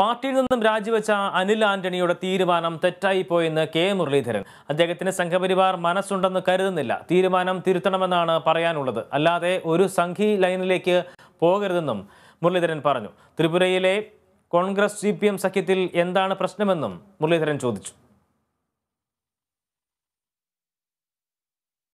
പാർട്ടിയിൽ നിന്നും രാജിവെച്ച അനിൽ ആന്റണിയുടെ തീരുമാനം തെറ്റായി പോയെന്ന് കെ മുരളീധരൻ അദ്ദേഹത്തിന് സംഘപരിവാർ മനസ്സുണ്ടെന്ന് കരുതുന്നില്ല തീരുമാനം തിരുത്തണമെന്നാണ് പറയാനുള്ളത് അല്ലാതെ ഒരു സംഘി ലൈനിലേക്ക് പോകരുതെന്നും മുരളീധരൻ പറഞ്ഞു ത്രിപുരയിലെ കോൺഗ്രസ് സി സഖ്യത്തിൽ എന്താണ് പ്രശ്നമെന്നും മുരളീധരൻ ചോദിച്ചു